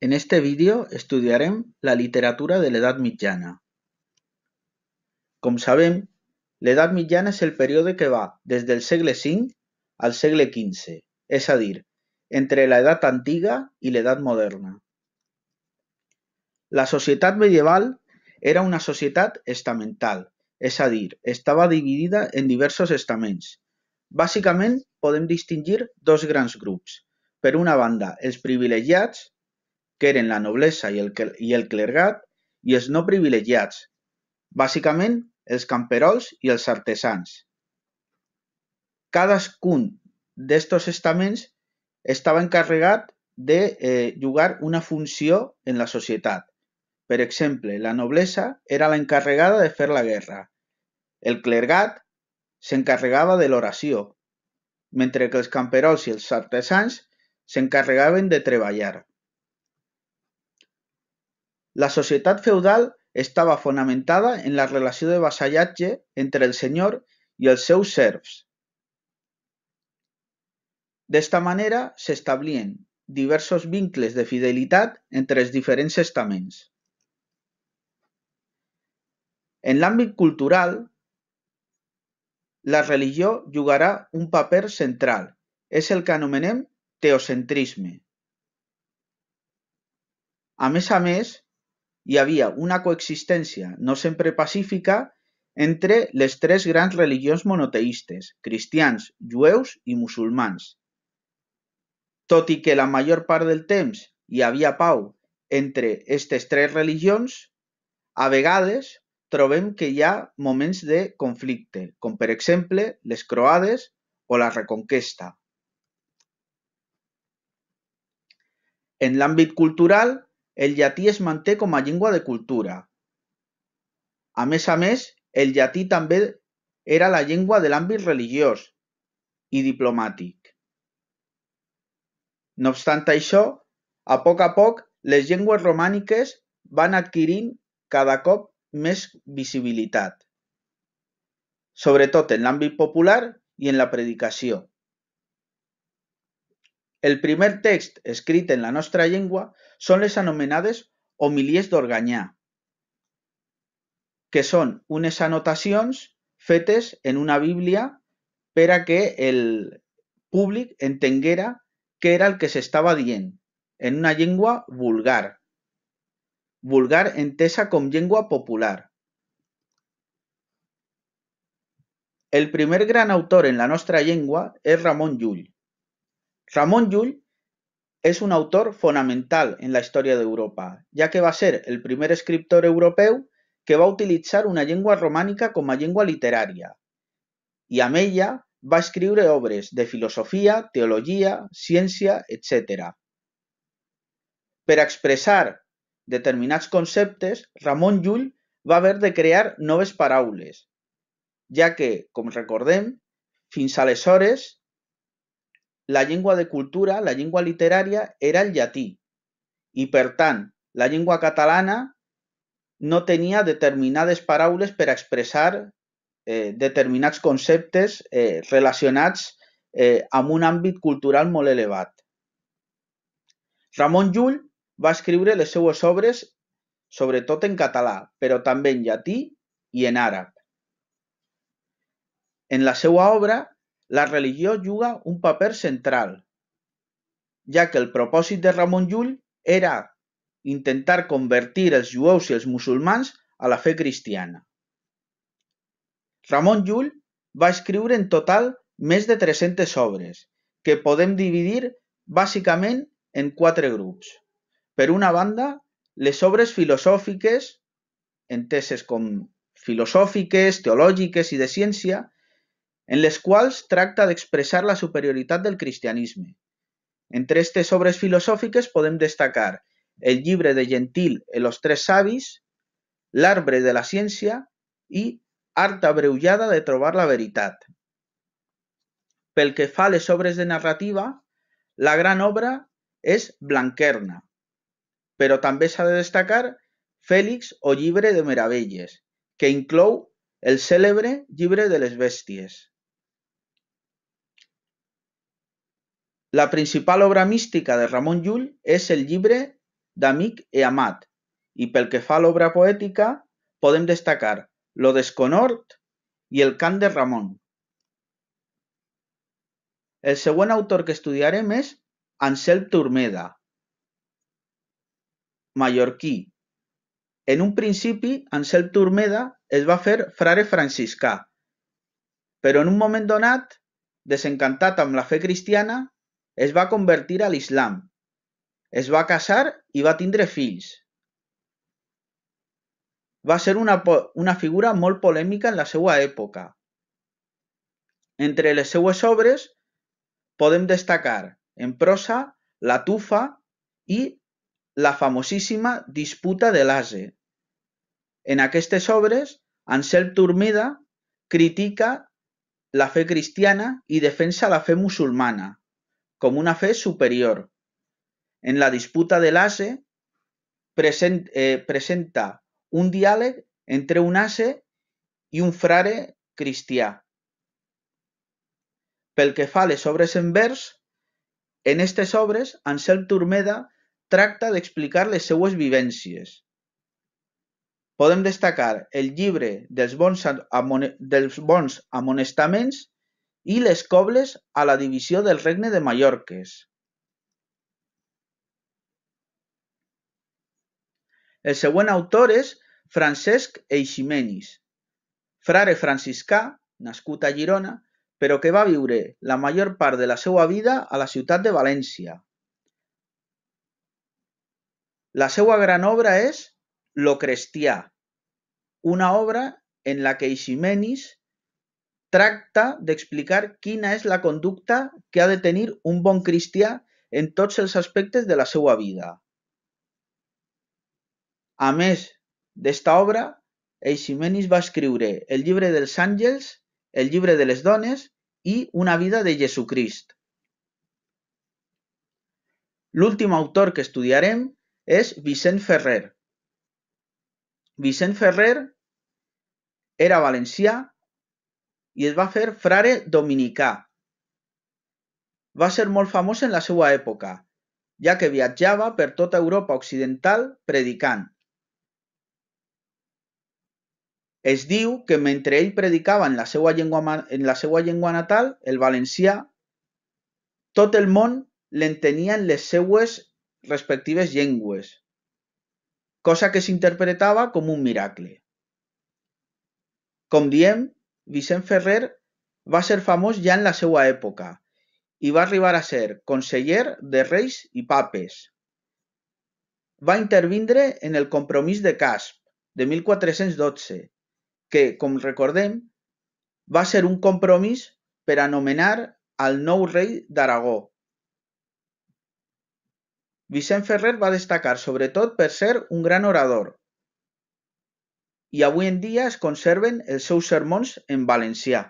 En este vídeo estudiarem la literatura de l'Edat Mitjana. Com sabem, l'Edat Mitjana és el període que va des del segle V al segle XV, és a dir, entre l'edat antiga i l'edat moderna. La societat medieval era una societat estamental, és a dir, estava dividida en diversos estaments. Bàsicament, podem distingir dos grans grups. Per una banda, els privilegiats que eren la noblesa i el i el clergat i els no privilegiats, bàsicament els camperols i els artesans. Cadascun d'estos estaments estava encarregat de eh, jugar una funció en la societat. Per exemple, la noblesa era l'encarregada de fer la guerra. El clergat s'encarregava de l'oració, mentre que els camperols i els artesans s'encarregaven de treballar. La societat feudal estava fonamentada en la relació de vassallatge entre el senyor i els seus serfs. D'esta manera s'establien diversos vincles de fidelitat entre els diferents estaments. En l'àmbit cultural, la religió jugarà un paper central. És el que anomenem teocentrisme. A més a més, hi havia una coexistència no sempre pacífica entre les tres grans religions monoteistes, cristians, jueus i musulmans. Tot i que la major part del temps hi havia pau entre aquestes tres religions, a vegades trobem que hi ha moments de conflicte, com per exemple les croades o la reconquesta. En l'àmbit cultural, el llatí es manté com a llengua de cultura. A més a més, el llatí també era la llengua de l'àmbit religiós i diplomàtic. No obstant això, a poc a poc les llengües romàniques van adquirint cada cop més visibilitat, sobretot en l'àmbit popular i en la predicació. El primer texto escrito en la nuestra lengua son les anomenades homilies d'Organyà, que son unes anotaciones fetes en una Biblia para que el públic entenguera que era el que se estaba bien en una lengua vulgar, vulgar entesa con lengua popular. El primer gran autor en la nuestra lengua es Ramón Llull, Ramon Llull és un autor fonamental en la història d'Europa, ja que va ser el primer escriptor europeu que va utilitzar una llengua romànica com a llengua literària, i amb ella va escriure obres de filosofia, teologia, ciència, etc. Per expressar determinats conceptes, Ramon Llull va haver de crear noves paraules, ja que, com recordem, fins aleshores la llengua de cultura, la llengua literària, era el llatí. I per tant, la llengua catalana no tenia determinades paraules per expressar eh, determinats conceptes eh, relacionats eh, amb un àmbit cultural molt elevat. Ramon Llull va escriure les seues obres sobretot en català, però també en llatí i en àrab. En la seva obra la religió juga un paper central, ja que el propòsit de Ramon Llull era intentar convertir els jueus i els musulmans a la fe cristiana. Ramon Llull va escriure en total més de 300 obres, que podem dividir bàsicament en quatre grups. Per una banda, les obres filosòfiques, enteses com filosòfiques, teològiques i de ciència, en les quals tracta d'expressar la superioritat del cristianisme. Entre aquestes obres filosòfiques podem destacar el llibre de Gentil i e los tres savis, l'arbre de la ciència i art abreujada de trobar la veritat. Pel que fa a les obres de narrativa, la gran obra és Blanquerna, però també s'ha de destacar Fèlix o Llibre de Meravelles, que inclou el cèlebre Llibre de les Bèsties. La principal obra mística de Ramon Llull és el llibre d'Amic e amat, i pel que fa a l'obra poètica podem destacar Lo desconhort i El cant de Ramon. El següent autor que estudiarem és Anselm Turmeda, mallorquí. En un principi, Anselm Turmeda es va fer frare franciscà, però en un moment donat, desencantat amb la fe cristiana, es va convertir a l'islam, es va casar i va tindre fills. Va ser una, una figura molt polèmica en la seva època. Entre les seues obres podem destacar, en prosa, La tufa i la famosíssima Disputa de l'ase. En aquestes obres, Anselm Turmeda critica la fe cristiana i defensa la fe musulmana com una fe superior. En la disputa de l'ase present, eh, presenta un diàleg entre un ase i un frare cristià. Pel que fa a les obres en vers, en aquestes obres Anselm Turmeda tracta d'explicar les seues vivències. Podem destacar el llibre dels bons, dels bons amonestaments i les Cobles a la divisió del Regne de Mallorques. El següent autor és Francesc Eiximenis, frare franciscà nascut a Girona, però que va viure la major part de la seva vida a la ciutat de València. La seva gran obra és Lo Crestià, una obra en la que Eiximenis Tracta d'explicar quina és la conducta que ha de tenir un bon cristià en tots els aspectes de la seva vida. A més d'esta obra, Eiximenis va escriure el llibre dels àngels, el llibre de les dones i una vida de Jesucrist. L'últim autor que estudiarem és Vicent Ferrer. Vicent Ferrer era valencià i es va fer frare dominicà. Va ser molt famós en la seva època, ja que viatjava per tota Europa occidental predicant. Es diu que mentre ell predicava en la seva llengua, en la seva llengua natal, el valencià, tot el món l'entenia en les seues respectives llengües, cosa que s'interpretava com un miracle. Com diem, Vicent Ferrer va ser famós ja en la seva època i va arribar a ser conseller de reis i papes. Va intervindre en el Compromís de Casp de 1412, que, com recordem, va ser un compromís per anomenar al nou rei d'Aragó. Vicent Ferrer va destacar sobretot per ser un gran orador, i avui en dia es conserven els seus sermons en valencià.